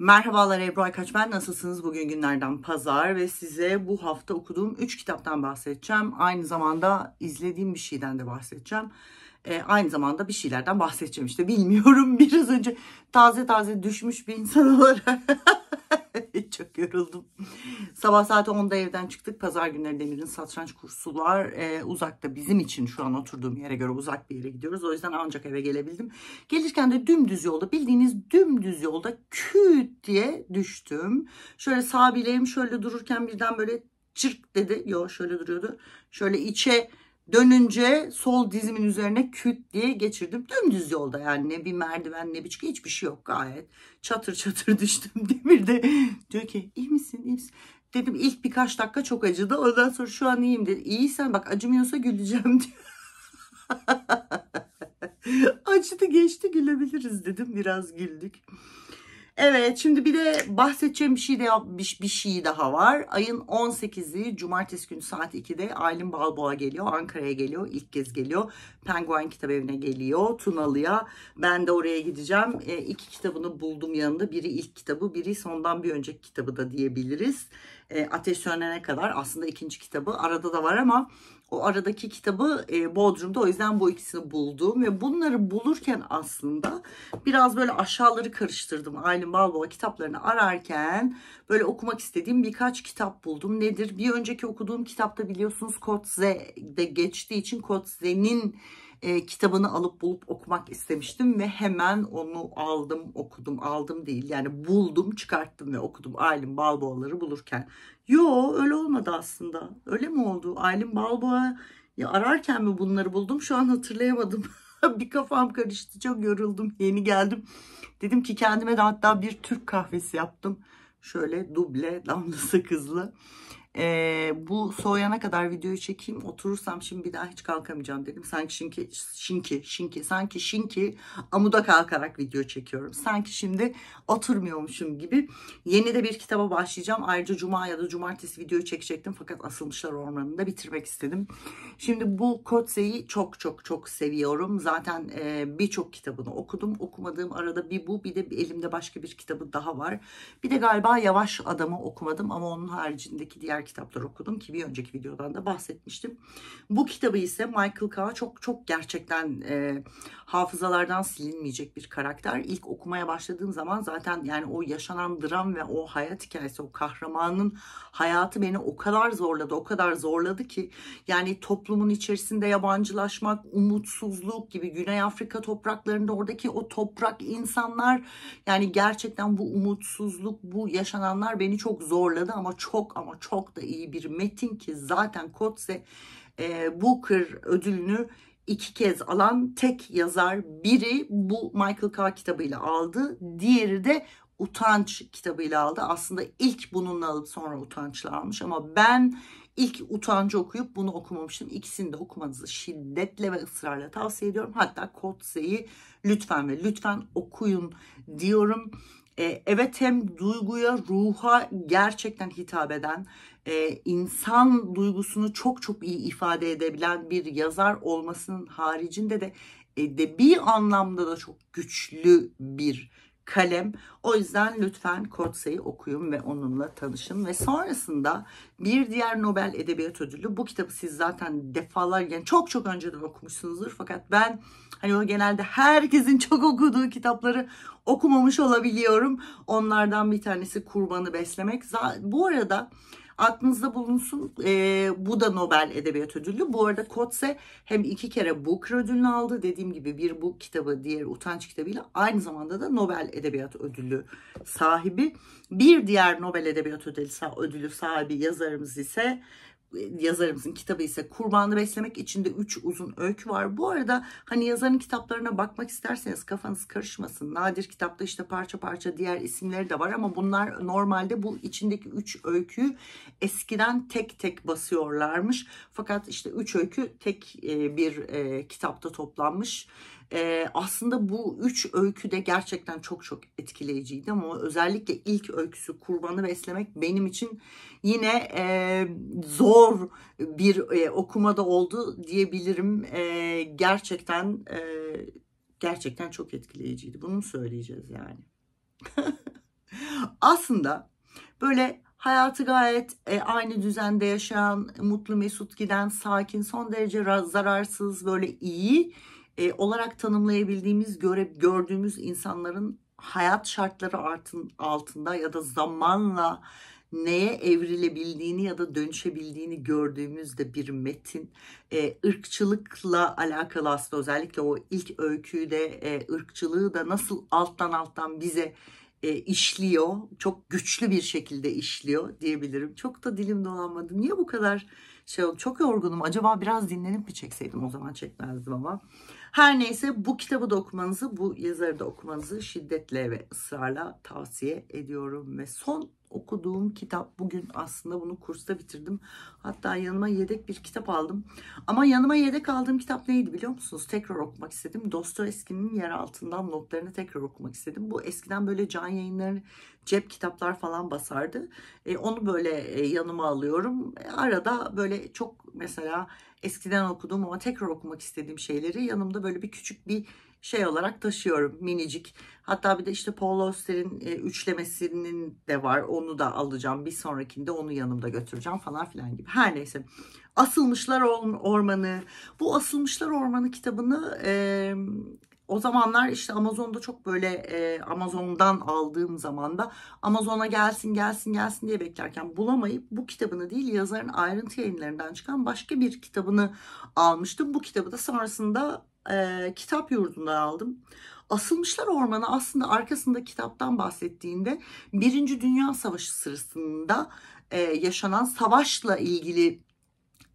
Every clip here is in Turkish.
Merhabalar Ebru Aykaç ben nasılsınız? Bugün günlerden pazar ve size bu hafta okuduğum 3 kitaptan bahsedeceğim. Aynı zamanda izlediğim bir şeyden de bahsedeceğim. Ee, aynı zamanda bir şeylerden bahsedeceğim işte bilmiyorum biraz önce taze taze düşmüş bir insan olarak Çok yoruldum. Sabah saat 10'da evden çıktık. Pazar günleri Demir'in satranç kursu var. Ee, uzakta bizim için şu an oturduğum yere göre uzak bir yere gidiyoruz. O yüzden ancak eve gelebildim. Gelirken de dümdüz yolda bildiğiniz dümdüz yolda küt diye düştüm. Şöyle sağ bileğim şöyle dururken birden böyle çırk dedi. Yo şöyle duruyordu. Şöyle içe Dönünce sol dizimin üzerine küt diye geçirdim. Dümdüz yolda yani ne bir merdiven ne bir çıkı hiçbir şey yok gayet. Çatır çatır düştüm demirde. Diyor ki iyi misin iyi misin? Dedim ilk birkaç dakika çok acıdı. Ondan sonra şu an iyiyim dedi. İyiysen bak acımıyorsa güleceğim diyor. acıdı geçti gülebiliriz dedim. Biraz güldük. Evet şimdi bir de bahsedeceğim bir şey de yapmış bir şey daha var. Ayın 18'i cumartesi günü saat 2'de Aylin Balboa geliyor. Ankara'ya geliyor. ilk kez geliyor. Penguin Kitap Evi'ne geliyor. Tunalı'ya. Ben de oraya gideceğim. E, iki kitabını buldum yanında. Biri ilk kitabı, biri sondan bir önceki kitabı da diyebiliriz. E, Ateş Sönene kadar aslında ikinci kitabı arada da var ama o aradaki kitabı e, Bodrum'da o yüzden bu ikisini buldum ve bunları bulurken aslında biraz böyle aşağıları karıştırdım. aynı Balboa kitaplarını ararken böyle okumak istediğim birkaç kitap buldum. Nedir? Bir önceki okuduğum kitapta biliyorsunuz Kotze'de geçtiği için Kotze'nin e, kitabını alıp bulup okumak istemiştim ve hemen onu aldım okudum aldım değil yani buldum çıkarttım ve okudum Aylin Balboa'ları bulurken. Yo öyle olmadı aslında öyle mi oldu Aylin Balboa'yı ararken mi bunları buldum şu an hatırlayamadım. bir kafam karıştı çok yoruldum yeni geldim. Dedim ki kendime de hatta bir Türk kahvesi yaptım. Şöyle duble damla sakızlı. Ee, bu soğuyana kadar videoyu çekeyim. Oturursam şimdi bir daha hiç kalkamayacağım dedim. Sanki şinki, şinki, şinki, sanki şinki amuda kalkarak video çekiyorum. Sanki şimdi oturmuyormuşum gibi. Yeni de bir kitaba başlayacağım. Ayrıca cuma ya da cumartesi video çekecektim. Fakat Asılmışlar Ormanı'nda bitirmek istedim. Şimdi bu Kotsey'i çok çok çok seviyorum. Zaten e, birçok kitabını okudum. Okumadığım arada bir bu bir de elimde başka bir kitabı daha var. Bir de galiba Yavaş Adam'ı okumadım ama onun haricindeki diğer kitaplar okudum ki bir önceki videodan da bahsetmiştim. Bu kitabı ise Michael K. çok çok gerçekten e, hafızalardan silinmeyecek bir karakter. İlk okumaya başladığım zaman zaten yani o yaşanan dram ve o hayat hikayesi, o kahramanın hayatı beni o kadar zorladı, o kadar zorladı ki yani toplumun içerisinde yabancılaşmak, umutsuzluk gibi Güney Afrika topraklarında oradaki o toprak insanlar yani gerçekten bu umutsuzluk, bu yaşananlar beni çok zorladı ama çok ama çok da iyi bir metin ki zaten Kotze e, Booker ödülünü iki kez alan tek yazar biri bu Michael K kitabıyla aldı. Diğeri de Utanç kitabıyla aldı. Aslında ilk bununla alıp sonra Utanç'la almış ama ben ilk Utanç'ı okuyup bunu okumamıştım. İkisini de okumanızı şiddetle ve ısrarla tavsiye ediyorum. Hatta Kotze'yi lütfen ve lütfen okuyun diyorum. E, evet hem duyguya, ruha gerçekten hitap eden, e, insan duygusunu çok çok iyi ifade edebilen bir yazar olmasının haricinde de edebi anlamda da çok güçlü bir kalem. O yüzden lütfen Kotsa'yı okuyun ve onunla tanışın. Ve sonrasında bir diğer Nobel Edebiyat Ödülü. Bu kitabı siz zaten defalar yani çok çok önceden okumuşsunuzdur. Fakat ben Hani o genelde herkesin çok okuduğu kitapları okumamış olabiliyorum. Onlardan bir tanesi kurbanı beslemek. Bu arada aklınızda bulunsun. E, bu da Nobel Edebiyat Ödülü. Bu arada Kotze hem iki kere Booker ödülünü aldı. Dediğim gibi bir bu kitabı diğer utanç kitabıyla aynı zamanda da Nobel Edebiyat Ödülü sahibi. Bir diğer Nobel Edebiyat ödülü sahibi yazarımız ise yazarımızın kitabı ise kurbanı beslemek içinde 3 uzun öykü var. Bu arada hani yazarın kitaplarına bakmak isterseniz kafanız karışmasın. Nadir kitapta işte parça parça diğer isimleri de var ama bunlar normalde bu içindeki 3 öyküyü eskiden tek tek basıyorlarmış. Fakat işte 3 öykü tek e, bir e, kitapta toplanmış. E, aslında bu üç öykü de gerçekten çok çok etkileyiciydi ama özellikle ilk öyküsü kurbanı beslemek benim için yine e, zor bir e, okumada oldu diyebilirim. E, gerçekten e, gerçekten çok etkileyiciydi. Bunu söyleyeceğiz yani. aslında böyle hayatı gayet e, aynı düzende yaşayan, mutlu mesut giden, sakin, son derece zararsız, böyle iyi e, olarak tanımlayabildiğimiz, göre, gördüğümüz insanların hayat şartları artın, altında ya da zamanla neye evrilebildiğini ya da dönüşebildiğini gördüğümüzde bir metin e, ırkçılıkla alakalı aslında özellikle o ilk öyküyü de e, ırkçılığı da nasıl alttan alttan bize e, işliyor çok güçlü bir şekilde işliyor diyebilirim çok da dilim dolanmadı niye bu kadar şey oldu çok yorgunum acaba biraz dinlenip mi çekseydim o zaman çekmezdim ama her neyse bu kitabı da okumanızı, bu yazarı da okumanızı şiddetle ve ısrarla tavsiye ediyorum. Ve son okuduğum kitap bugün aslında bunu kursta bitirdim. Hatta yanıma yedek bir kitap aldım. Ama yanıma yedek aldığım kitap neydi biliyor musunuz? Tekrar okumak istedim. Dostoyevski'nin yer altından notlarını tekrar okumak istedim. Bu eskiden böyle can yayınları cep kitaplar falan basardı. E, onu böyle e, yanıma alıyorum. E, arada böyle çok mesela eskiden okuduğum ama tekrar okumak istediğim şeyleri yanımda böyle bir küçük bir şey olarak taşıyorum minicik. Hatta bir de işte Paul Auster'in e, üçlemesinin de var. Onu da alacağım. Bir sonrakinde onu yanımda götüreceğim falan filan gibi. Her neyse. Asılmışlar Ormanı. Bu Asılmışlar Ormanı kitabını e, o zamanlar işte Amazon'da çok böyle e, Amazon'dan aldığım zamanda Amazon'a gelsin gelsin gelsin diye beklerken bulamayıp bu kitabını değil yazarın ayrıntı yayınlarından çıkan başka bir kitabını almıştım. Bu kitabı da sonrasında e, kitap yurdundan aldım. Asılmışlar Ormanı aslında arkasında kitaptan bahsettiğinde Birinci Dünya Savaşı sırasında e, yaşanan savaşla ilgili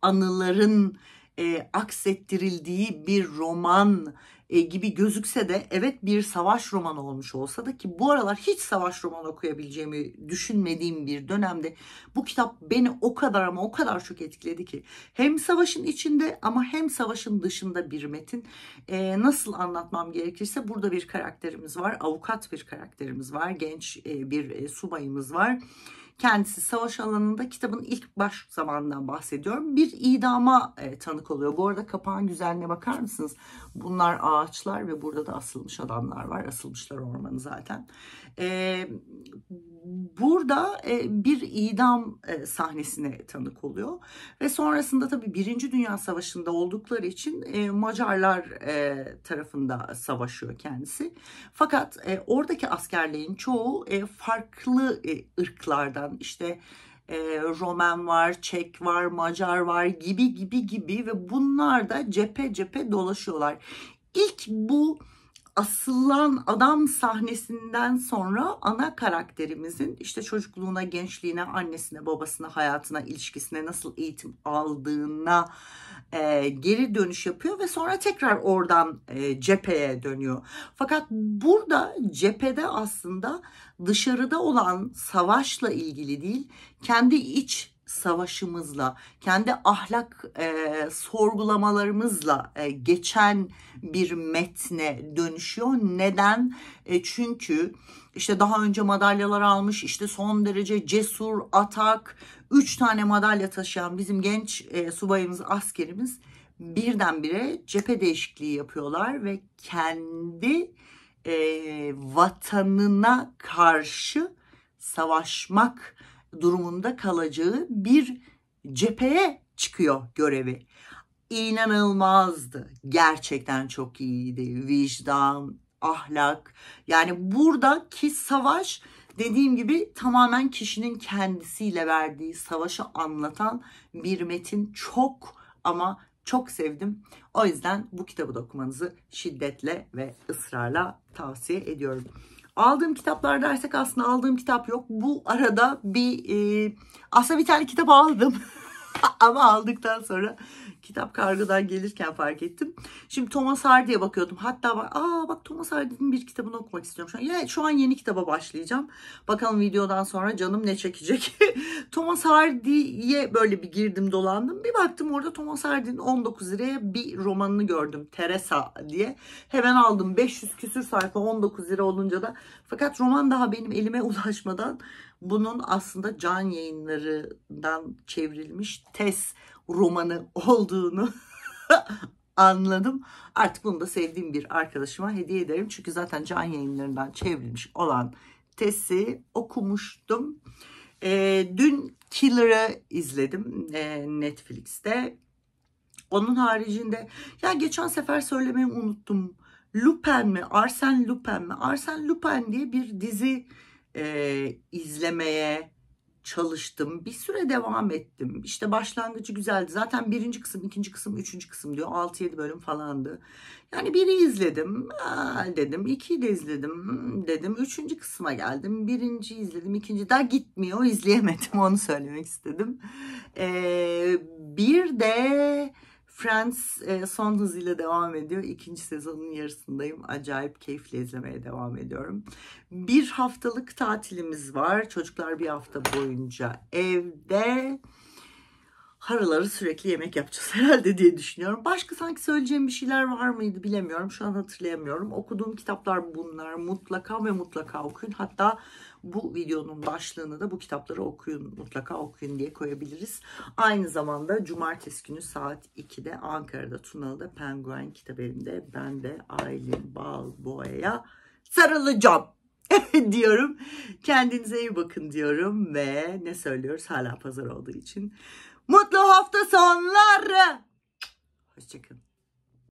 anıların e, aksettirildiği bir roman e, gibi gözükse de evet bir savaş romanı olmuş olsa da ki bu aralar hiç savaş romanı okuyabileceğimi düşünmediğim bir dönemde bu kitap beni o kadar ama o kadar çok etkiledi ki hem savaşın içinde ama hem savaşın dışında bir metin e, nasıl anlatmam gerekirse burada bir karakterimiz var avukat bir karakterimiz var genç e, bir e, subayımız var Kendisi savaş alanında kitabın ilk baş zamanından bahsediyorum. Bir idama e, tanık oluyor. Bu arada kapağın güzelliğine bakar mısınız? Bunlar ağaçlar ve burada da asılmış adamlar var. Asılmışlar ormanı zaten. E, burada e, bir idam e, sahnesine tanık oluyor ve sonrasında tabii Birinci Dünya Savaşı'nda oldukları için e, Macarlar e, tarafında savaşıyor kendisi. Fakat e, oradaki askerlerin çoğu e, farklı e, ırklardan işte e, Roman var, Çek var, Macar var gibi gibi gibi ve bunlar da cephe cephe dolaşıyorlar. İlk bu asılan adam sahnesinden sonra ana karakterimizin işte çocukluğuna, gençliğine, annesine, babasına, hayatına, ilişkisine nasıl eğitim aldığına e, geri dönüş yapıyor ve sonra tekrar oradan e, cepheye dönüyor. Fakat burada cephede aslında dışarıda olan savaşla ilgili değil, kendi iç savaşımızla, kendi ahlak e, sorgulamalarımızla e, geçen bir metne dönüşüyor. Neden? E, çünkü işte daha önce madalyalar almış, işte son derece cesur, atak, 3 tane madalya taşıyan bizim genç e, subayımız, askerimiz birdenbire cephe değişikliği yapıyorlar ve kendi e, vatanına karşı savaşmak durumunda kalacağı bir cepheye çıkıyor görevi. İnanılmazdı. Gerçekten çok iyiydi. Vicdan, ahlak. Yani buradaki savaş dediğim gibi tamamen kişinin kendisiyle verdiği savaşı anlatan bir metin. Çok ama çok sevdim. O yüzden bu kitabı da okumanızı şiddetle ve ısrarla tavsiye ediyorum. Aldığım kitaplar dersek aslında aldığım kitap yok. Bu arada bir e, aslında bir tane kitap aldım. Ama aldıktan sonra kitap kargodan gelirken fark ettim. Şimdi Thomas Hardy'ye bakıyordum. Hatta bak, aa bak Thomas Hardy'nin bir kitabını okumak istiyorum. Şu an, ya, şu an yeni kitaba başlayacağım. Bakalım videodan sonra canım ne çekecek. Thomas Hardy'ye böyle bir girdim dolandım. Bir baktım orada Thomas Hardy'nin 19 liraya bir romanını gördüm. Teresa diye. Hemen aldım. 500 küsür sayfa 19 lira olunca da. Fakat roman daha benim elime ulaşmadan bunun aslında can yayınlarından çevrilmiş test romanı olduğunu anladım. Artık bunu da sevdiğim bir arkadaşıma hediye ederim. Çünkü zaten can yayınlarından çevrilmiş olan tesi okumuştum. E, dün Killer'ı izledim e, Netflix'te. Onun haricinde ya geçen sefer söylemeyi unuttum. Lupin mi? Arsen Lupin mi? Arsen Lupin diye bir dizi e, izlemeye çalıştım. Bir süre devam ettim. İşte başlangıcı güzeldi. Zaten birinci kısım, ikinci kısım, üçüncü kısım diyor. 6-7 bölüm falandı. Yani biri izledim. Aa, dedim. İkiyi de izledim. Dedim. Üçüncü kısma geldim. Birinci izledim. ikinci daha gitmiyor. izleyemedim. Onu söylemek istedim. Ee, bir de Friends e, son hızıyla devam ediyor. İkinci sezonun yarısındayım. Acayip keyifle izlemeye devam ediyorum. Bir haftalık tatilimiz var. Çocuklar bir hafta boyunca evde. Haraları sürekli yemek yapacağız herhalde diye düşünüyorum. Başka sanki söyleyeceğim bir şeyler var mıydı bilemiyorum. Şu an hatırlayamıyorum. Okuduğum kitaplar bunlar. Mutlaka ve mutlaka okuyun. Hatta bu videonun başlığını da bu kitapları okuyun, mutlaka okuyun diye koyabiliriz. Aynı zamanda cumartesi günü saat 2'de Ankara'da Tunalı'da Penguin kitap evinde ben de Aylin Balboa'ya sarılacağım diyorum. Kendinize iyi bakın diyorum ve ne söylüyoruz hala pazar olduğu için. Mutlu hafta sonları. Hoşçakalın.